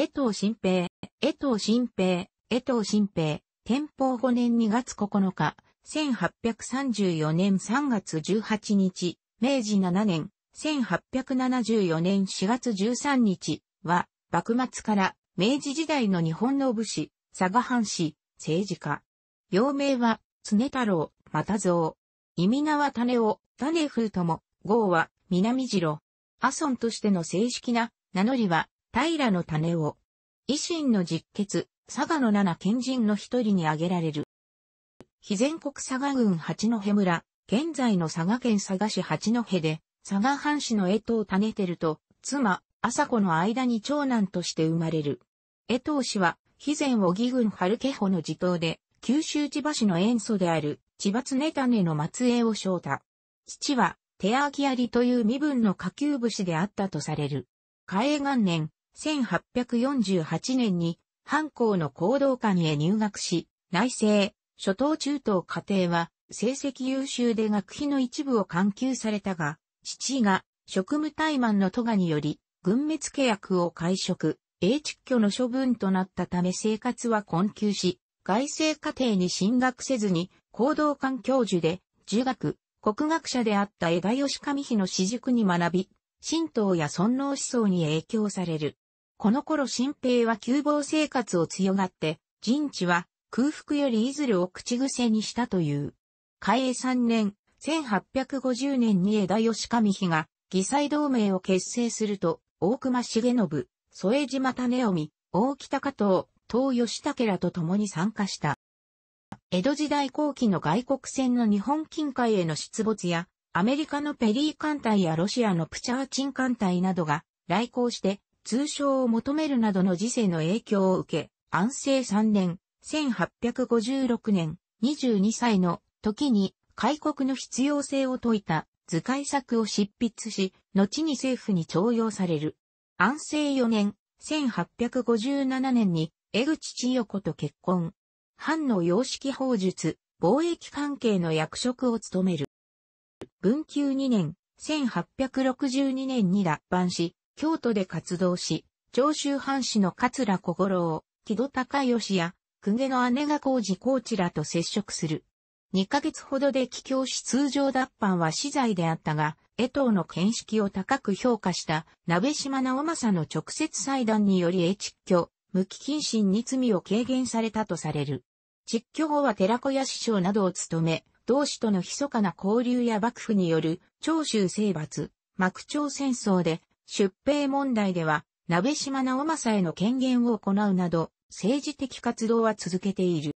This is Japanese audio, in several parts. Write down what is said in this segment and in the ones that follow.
江藤新平、江藤新平、江藤新平、天保5年2月9日、1834年3月18日、明治7年、1874年4月13日は、幕末から明治時代の日本の武士、佐賀藩士、政治家。幼名は、常太郎、又蔵。意味名は種を、種風とも、号は、南次郎。阿村としての正式な名乗りは、平の種を、維新の実決、佐賀の七賢人の一人に挙げられる。非全国佐賀郡八戸村、現在の佐賀県佐賀市八戸で、佐賀藩士の江藤種てると、妻、朝子の間に長男として生まれる。江藤氏は、肥前小木郡春家穂の地頭で、九州千葉市の塩祖である、千葉常種の末裔を称た。父は、手明ありという身分の下級武士であったとされる。嘉永元年、1848年に、藩校の行動館へ入学し、内政、初等中等家庭は、成績優秀で学費の一部を勧給されたが、父が職務怠慢の都賀により、軍滅契約を解職、英畜居の処分となったため生活は困窮し、外政家庭に進学せずに、行動館教授で、儒学、国学者であった江田義上妃の私塾に学び、神道や尊皇思想に影響される。この頃新兵は窮乏生活を強がって、陣地は空腹よりいずるを口癖にしたという。開江3年、1850年に枝吉上比が、議裁同盟を結成すると、大隈重信、添島種臣、大北加藤、東吉武らと共に参加した。江戸時代後期の外国船の日本近海への出没や、アメリカのペリー艦隊やロシアのプチャーチン艦隊などが来航して通称を求めるなどの時世の影響を受け、安政3年、1856年、22歳の時に開国の必要性を説いた図解作を執筆し、後に政府に徴用される。安政4年、1857年に江口千代子と結婚。藩の様式法術、貿易関係の役職を務める。文久2年、1862年に脱藩し、京都で活動し、長州藩士の桂小五郎、木戸高義や、公家の姉が工事高知らと接触する。2ヶ月ほどで帰郷し通常脱藩は死罪であったが、江藤の見識を高く評価した、鍋島直政の直接裁断により栄実居、無期謹慎に罪を軽減されたとされる。実居後は寺子屋師匠などを務め、同志との密かな交流や幕府による長州征伐、幕長戦争で出兵問題では、鍋島直政への権限を行うなど、政治的活動は続けている。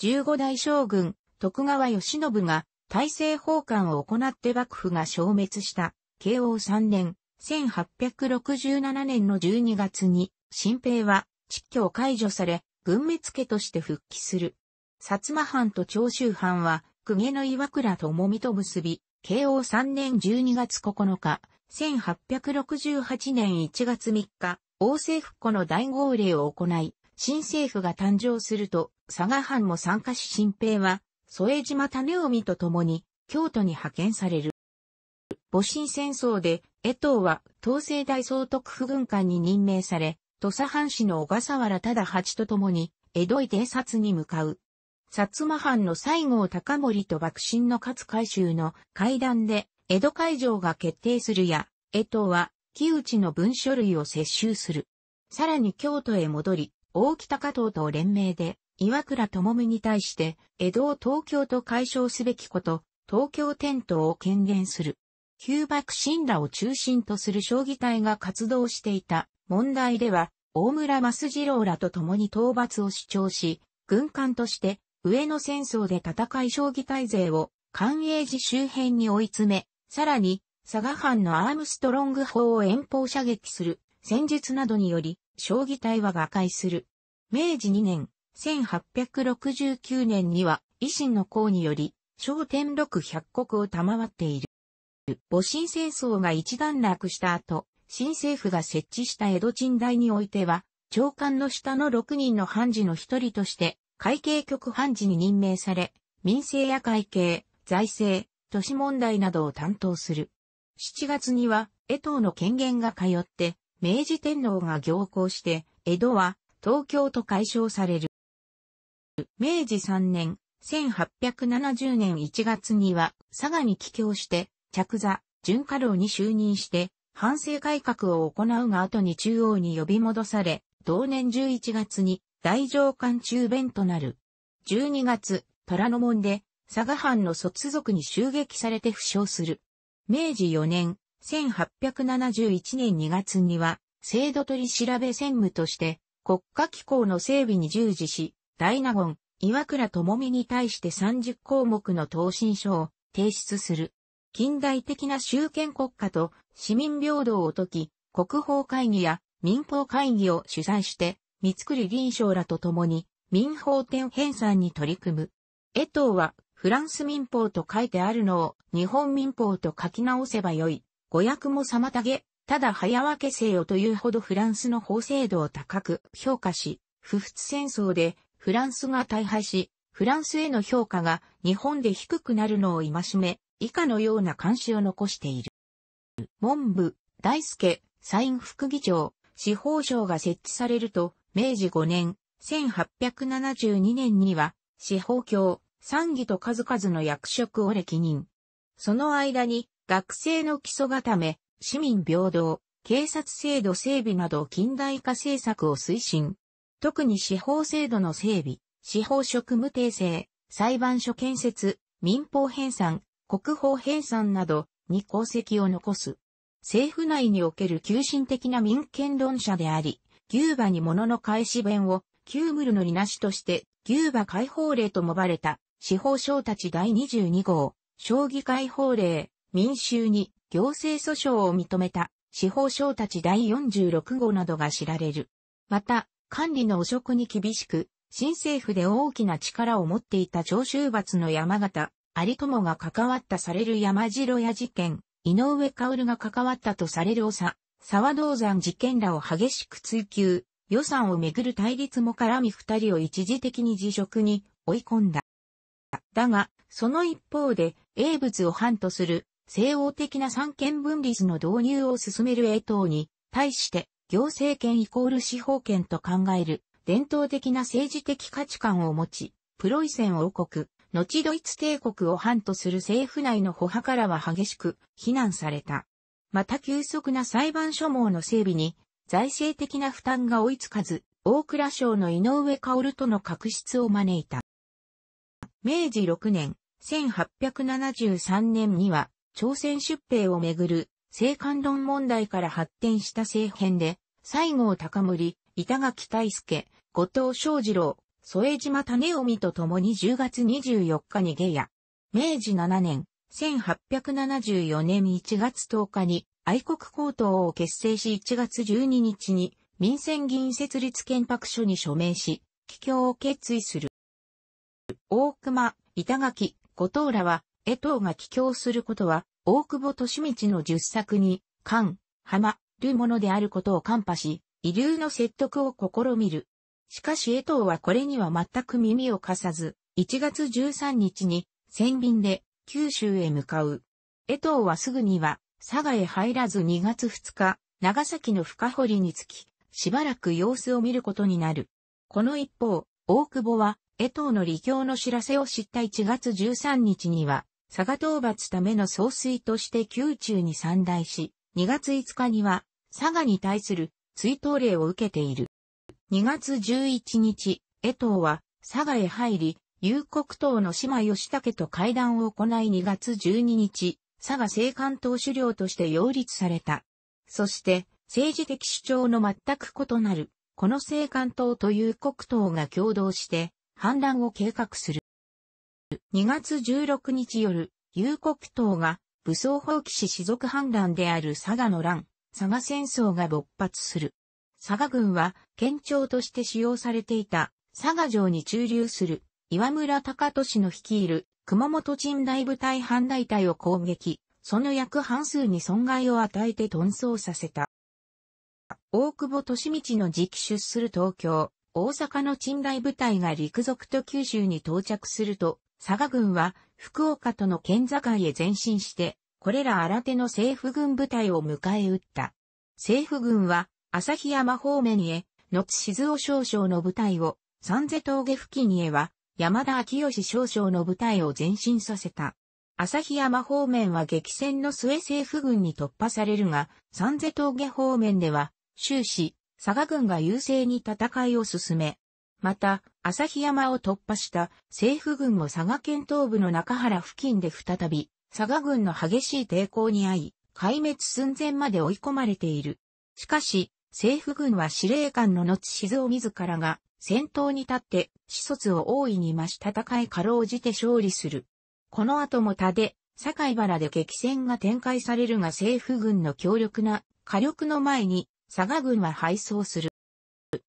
15代将軍、徳川義信が、大政奉還を行って幕府が消滅した、慶応3年、1867年の12月に、新兵は、失去を解除され、軍滅家として復帰する。薩摩藩と長州藩は、公家の岩倉智美と結び、慶応3年12月9日、1868年1月3日、王政復古の大号令を行い、新政府が誕生すると、佐賀藩も参加し新兵は、添島種臣と共に、京都に派遣される。戊辰戦争で、江藤は東西大総督府軍官に任命され、土佐藩士の小笠原忠八と共に、江戸へ偵察に向かう。薩摩藩の西郷隆盛と幕臣の勝海舟の会談で、江戸会場が決定するや、江藤は、木内の文書類を接収する。さらに京都へ戻り、大北加藤と連名で、岩倉智美に対して、江戸を東京と解消すべきこと、東京天頭を権限する。旧幕臣らを中心とする将棋隊が活動していた問題では、大村益次郎らと共に討伐を主張し、軍艦として上野戦争で戦い将棋隊勢を関永寺周辺に追い詰め、さらに、佐賀藩のアームストロング砲を遠方射撃する戦術などにより、将棋隊は瓦解する。明治2年、1869年には、維新の功により、小天禄百国を賜っている。戊辰戦争が一段落した後、新政府が設置した江戸鎮台においては、長官の下の6人の判事の一人として、会計局判事に任命され、民政や会計、財政、都市問題などを担当する。7月には、江藤の権限が通って、明治天皇が行幸して、江戸は東京と解消される。明治3年、1870年1月には佐賀に帰郷して、着座、順家老に就任して、反省改革を行うが後に中央に呼び戻され、同年11月に大上官中弁となる。12月、虎ノ門で佐賀藩の卒族に襲撃されて負傷する。明治4年、1871年2月には、制度取り調べ専務として、国家機構の整備に従事し、大納言、岩倉智美に対して30項目の答申書を提出する。近代的な集権国家と市民平等を解き、国宝会議や民法会議を主催して、三つくり臨床らと共に民法典編纂に取り組む。江藤はフランス民法と書いてあるのを日本民法と書き直せばよい。語訳も妨げ、ただ早分けせよというほどフランスの法制度を高く評価し、不仏戦争でフランスが大敗し、フランスへの評価が日本で低くなるのを戒め、以下のような監視を残している。文部、大輔、サイン副議長、司法省が設置されると、明治5年、1872年には、司法教、参議と数々の役職を歴任。その間に、学生の基礎固め、市民平等、警察制度整備など近代化政策を推進。特に司法制度の整備、司法職務訂正、裁判所建設、民法編纂、国法編纂などに功績を残す。政府内における急進的な民権論者であり、牛馬に物の返し弁を、ー務ルのりなしとして、牛馬解放令ともばれた司法省たち第22号、将棋会法令、民衆に行政訴訟を認めた司法省たち第46号などが知られる。また、管理の汚職に厳しく、新政府で大きな力を持っていた長州罰の山形、有友が関わったされる山城屋事件、井上薫が関わったとされる長、沢道山事件らを激しく追及、予算をめぐる対立も絡み二人を一時的に辞職に追い込んだ。だが、その一方で、英仏を反とする西欧的な三権分立の導入を進める英党に、対して、行政権イコール司法権と考える伝統的な政治的価値観を持ち、プロイセン王国、後ドイツ帝国を反とする政府内の保派からは激しく非難された。また急速な裁判所網の整備に財政的な負担が追いつかず、大蔵省の井上薫との確執を招いた。明治6年、1873年には、朝鮮出兵をめぐる、政官論問題から発展した政変で、西郷隆盛、板垣大助、後藤昌二郎、添島種臣と共に10月24日に下野。明治7年、1874年1月10日に愛国高等を結成し1月12日に民選議員設立憲白書に署名し、帰郷を決意する。大熊、板垣、後藤らは、江藤が帰郷することは、大久保利道の十作に、関、浜、るものであることを看破し、遺留の説得を試みる。しかし江藤はこれには全く耳を貸さず、1月13日に、船便で、九州へ向かう。江藤はすぐには、佐賀へ入らず2月2日、長崎の深堀に着き、しばらく様子を見ることになる。この一方、大久保は江藤の離教の知らせを知った1月13日には、佐賀討伐ための総帥として宮中に散大し、2月5日には佐賀に対する追悼令を受けている。2月11日、江藤は佐賀へ入り、有国島の島義武と会談を行い2月12日、佐賀政官党首領として擁立された。そして、政治的主張の全く異なる、この政官党という国党が共同して、反乱を計画する。2月16日夜、有国党が武装放棄し士族反乱である佐賀の乱、佐賀戦争が勃発する。佐賀軍は県庁として使用されていた佐賀城に駐留する岩村隆俊の率いる熊本人大部隊反大隊を攻撃、その約半数に損害を与えて遁走させた。大久保利道の直出する東京、大阪の賃代部隊が陸続と九州に到着すると、佐賀軍は福岡との県境へ前進して、これら新手の政府軍部隊を迎え撃った。政府軍は旭山方面へ、後静雄少将の部隊を、三瀬峠付近へは山田昭義少将の部隊を前進させた。旭山方面は激戦の末政府軍に突破されるが、三瀬峠方面では、終始、佐賀軍が優勢に戦いを進め、また、旭山を突破した政府軍も佐賀県東部の中原付近で再び、佐賀軍の激しい抵抗に遭い、壊滅寸前まで追い込まれている。しかし、政府軍は司令官の後静を自らが先頭に立って、死卒を大いに増し戦いかろうじて勝利する。この後も田で、境原で激戦が展開されるが政府軍の強力な火力の前に佐賀軍は敗走する。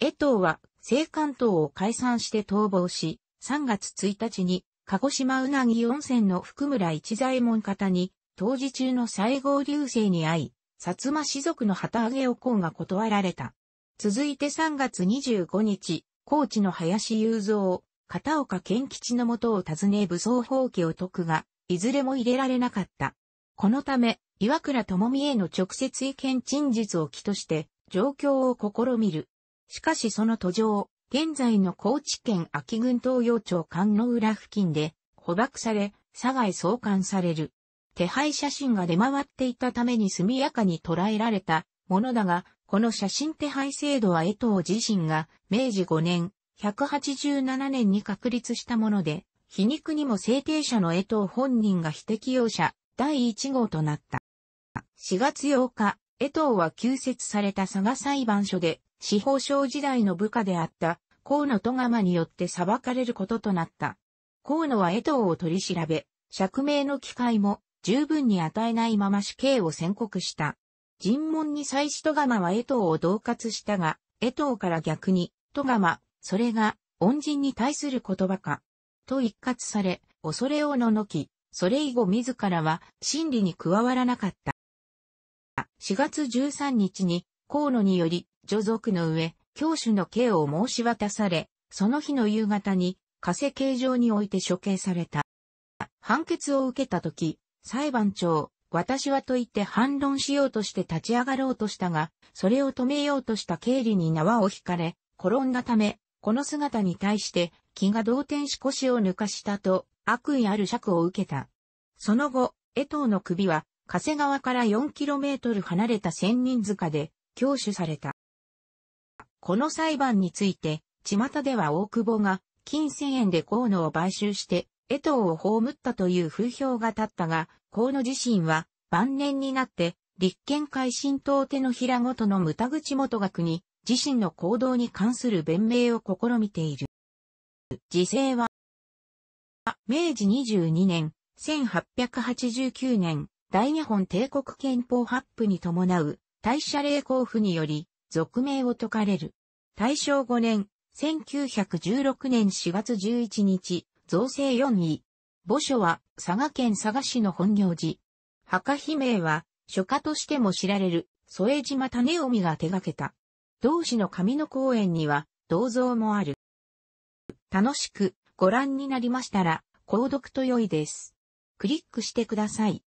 江藤は、西関東を解散して逃亡し、3月1日に、鹿児島うなぎ温泉の福村一左衛門方に、当時中の西郷流星に会い、薩摩士族の旗揚げを功が断られた。続いて3月25日、高知の林雄三、片岡健吉のもとを訪ね武装放棄を解くが、いずれも入れられなかった。このため、岩倉智美への直接意見陳述を起として、状況を試みる。しかしその途上、現在の高知県秋郡東洋町観の浦付近で、捕獲され、佐賀へ送還される。手配写真が出回っていたために速やかに捉えられたものだが、この写真手配制度は江藤自身が明治5年、187年に確立したもので、皮肉にも制定者の江藤本人が非適用者第1号となった。4月8日、江藤は休設された佐賀裁判所で、司法省時代の部下であった、河野戸釜によって裁かれることとなった。河野は江藤を取り調べ、釈明の機会も十分に与えないまま死刑を宣告した。尋問に際し戸釜は江藤を同喝したが、江藤から逆に、戸釜、それが、恩人に対する言葉か。と一括され、恐れをののき、それ以後自らは、審理に加わらなかった。4月13日に河野により除族の上、教主の刑を申し渡され、その日の夕方に、加瀬刑場において処刑された。判決を受けた時、裁判長、私はと言って反論しようとして立ち上がろうとしたが、それを止めようとした経理に縄を引かれ、転んだため、この姿に対して気が動転し腰を抜かしたと悪意ある釈を受けた。その後、江藤の首は加瀬川から 4km 離れた仙人塚で教主された。この裁判について、巷では大久保が金千円で河野を買収して、江藤を葬ったという風評が立ったが、河野自身は晩年になって立憲改進党手のひらごとの無田口元学に自身の行動に関する弁明を試みている。時勢は、明治22年、1889年、大日本帝国憲法発布に伴う、大社令交付により、俗名を解かれる。大正5年、1916年4月11日、造成4位。墓所は、佐賀県佐賀市の本行寺。墓碑名は、書家としても知られる、添島種臣が手掛けた。同市の上野公園には、銅像もある。楽しくご覧になりましたら、購読と良いです。クリックしてください。